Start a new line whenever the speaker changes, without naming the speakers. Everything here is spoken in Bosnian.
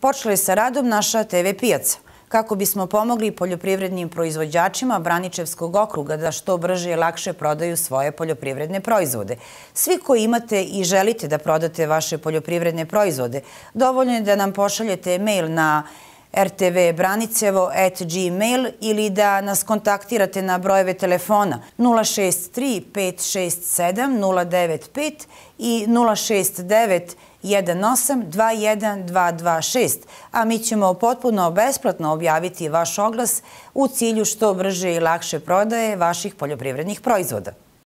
počeli sa radom naša TV pijaca. Kako bismo pomogli poljoprivrednim proizvođačima Braničevskog okruga da što brže i lakše prodaju svoje poljoprivredne proizvode. Svi koji imate i želite da prodate vaše poljoprivredne proizvode, dovoljno je da nam pošaljete mail na rtvbranicevo.gmail ili da nas kontaktirate na brojeve telefona 063 567 095 i 069 18-21-226, a mi ćemo potpuno besplatno objaviti vaš oglas u cilju što brže i lakše prodaje vaših poljoprivrednih proizvoda.